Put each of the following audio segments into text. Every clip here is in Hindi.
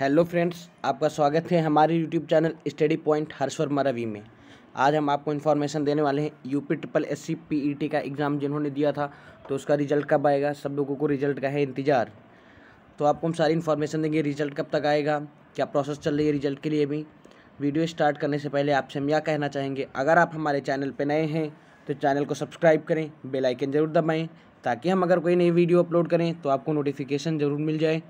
हेलो फ्रेंड्स आपका स्वागत है हमारे YouTube channel study point Harshvar Maravi में आज हम आपको इन्फॉर्मेशन देने वाले हैं UP triple S C P E T का एग्ज़ाम जिन्होंने दिया था तो उसका रिजल्ट कब आएगा सब लोगों को रिजल्ट का है इंतज़ार तो आपको हम सारी इन्फॉर्मेशन देंगे रिजल्ट कब तक आएगा क्या प्रोसेस चल रही है रिजल्ट के लिए भी वीडियो स्टार्ट करने से पहले आपसे हम यह कहना चाहेंगे अगर आप हमारे चैनल पर नए हैं तो चैनल को सब्सक्राइब करें बेलाइकन ज़रूर दबाएँ ताकि हम अगर कोई नई वीडियो अपलोड करें तो आपको नोटिफिकेशन ज़रूर मिल जाए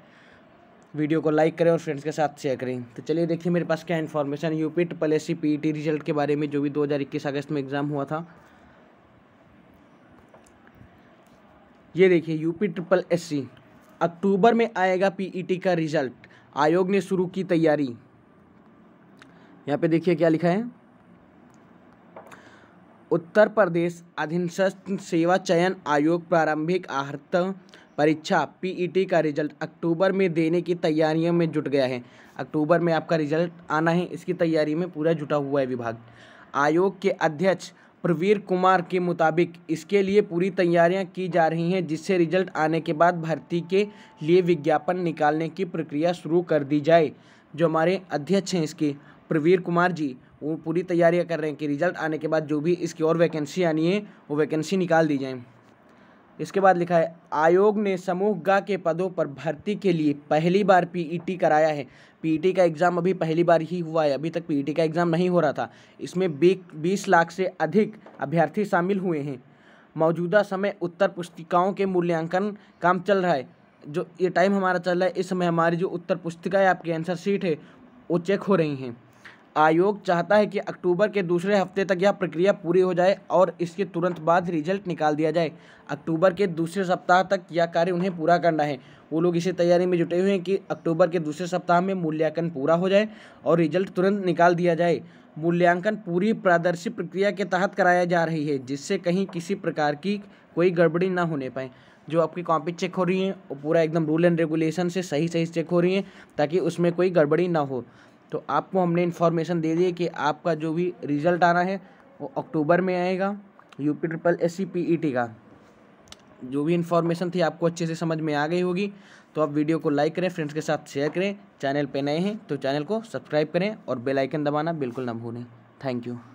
वीडियो को लाइक करें और फ्रेंड्स के साथ शेयर करें तो चलिए देखिए मेरे पास क्या information UP triple S C result के बारे में जो भी 2021 अगस्त में एग्ज़ाम हुआ था ये देखिए यूपी ट्रिपल एस अक्टूबर में आएगा पीईटी e का रिजल्ट आयोग ने शुरू की तैयारी यहाँ पे देखिए क्या लिखा है उत्तर प्रदेश अधीनस्थ सेवा चयन आयोग प्रारंभिक आहत परीक्षा पीईटी e का रिजल्ट अक्टूबर में देने की तैयारियों में जुट गया है अक्टूबर में आपका रिजल्ट आना है इसकी तैयारी में पूरा जुटा हुआ है विभाग आयोग के अध्यक्ष प्रवीर कुमार के मुताबिक इसके लिए पूरी तैयारियां की जा रही हैं जिससे रिजल्ट आने के बाद भर्ती के लिए विज्ञापन निकालने की प्रक्रिया शुरू कर दी जाए जो हमारे अध्यक्ष हैं इसके प्रवीर कुमार जी वो पूरी तैयारियां कर रहे हैं कि रिजल्ट आने के बाद जो भी इसकी और वैकेंसी आनी है वो वैकेंसी निकाल दी जाए इसके बाद लिखा है आयोग ने समूह गा के पदों पर भर्ती के लिए पहली बार पीईटी कराया है पीईटी का एग्ज़ाम अभी पहली बार ही हुआ है अभी तक पीईटी का एग्ज़ाम नहीं हो रहा था इसमें बीस लाख से अधिक अभ्यर्थी शामिल हुए हैं मौजूदा समय उत्तर पुस्तिकाओं के मूल्यांकन काम चल रहा है जो ये टाइम हमारा चल रहा है इस समय हमारी जो उत्तर पुस्तिका है आपकी आंसर शीट है वो चेक हो रही हैं आयोग चाहता है कि अक्टूबर के दूसरे हफ्ते तक यह प्रक्रिया पूरी हो जाए और इसके तुरंत बाद रिजल्ट निकाल दिया जाए अक्टूबर के दूसरे सप्ताह तक यह कार्य उन्हें पूरा करना है वो लोग इसी तैयारी में जुटे हुए हैं कि अक्टूबर के दूसरे सप्ताह में मूल्यांकन पूरा हो जाए और रिजल्ट तुरंत निकाल दिया जाए मूल्यांकन पूरी पारदर्शी प्रक्रिया के तहत कराया जा रही है जिससे कहीं किसी प्रकार की कोई गड़बड़ी ना होने पाए जो आपकी कॉपी चेक हो रही हैं वो पूरा एकदम रूल एंड रेगुलेशन से सही सही चेक हो रही हैं ताकि उसमें कोई गड़बड़ी ना हो तो आपको हमने इन्फॉर्मेशन दे दी कि आपका जो भी रिज़ल्ट आना है वो अक्टूबर में आएगा U P triple S C P E T का जो भी इन्फॉर्मेशन थी आपको अच्छे से समझ में आ गई होगी तो आप वीडियो को लाइक करें फ्रेंड्स के साथ शेयर करें चैनल पे नए हैं तो चैनल को सब्सक्राइब करें और बेल आइकन दबाना बिल्कुल ना भूलें थैंक यू